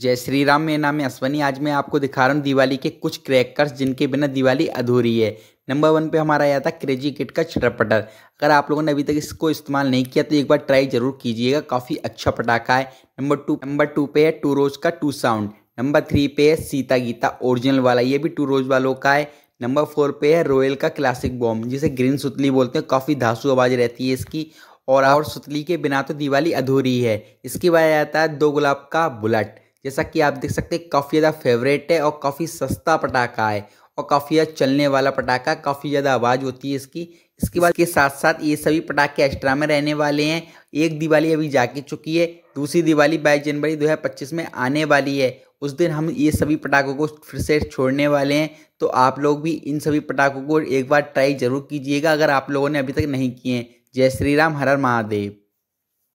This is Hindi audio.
जय श्री राम मेरा नाम है असवनी आज मैं आपको दिखा रहा हूँ दिवाली के कुछ क्रैकर्स जिनके बिना दिवाली अधूरी है नंबर वन पे हमारा आया था क्रेजी किट का छटर पटर अगर आप लोगों ने अभी तक इसको इस्तेमाल नहीं किया तो एक बार ट्राई जरूर कीजिएगा काफ़ी अच्छा पटाखा है नंबर टू नंबर टू पे है टू रोज का टू साउंड नंबर थ्री पे है सीता गीता ओरिजिनल वाला ये भी टू रोज वालों का है नंबर फोर पे है रोयल का क्लासिक बॉम्ब जिसे ग्रीन सुतली बोलते हैं काफ़ी धासु आवाज़ रहती है इसकी और और सुतली के बिना तो दिवाली अधूरी है इसके बाद आता है दो गुलाब का बुलेट जैसा कि आप देख सकते हैं काफ़ी ज़्यादा फेवरेट है और काफ़ी सस्ता पटाखा है और काफ़ी ज़्यादा चलने वाला पटाखा काफ़ी ज़्यादा आवाज़ होती है इसकी इसके बाद के साथ साथ ये सभी पटाखे एक्स्ट्रा में रहने वाले हैं एक दिवाली अभी जाके चुकी है दूसरी दिवाली बाईस जनवरी पच्चीस में आने वाली है उस दिन हम ये सभी पटाखों को फिर से छोड़ने वाले हैं तो आप लोग भी इन सभी पटाखों को एक बार ट्राई ज़रूर कीजिएगा अगर आप लोगों ने अभी तक नहीं किए हैं जय श्री राम हर हर महादेव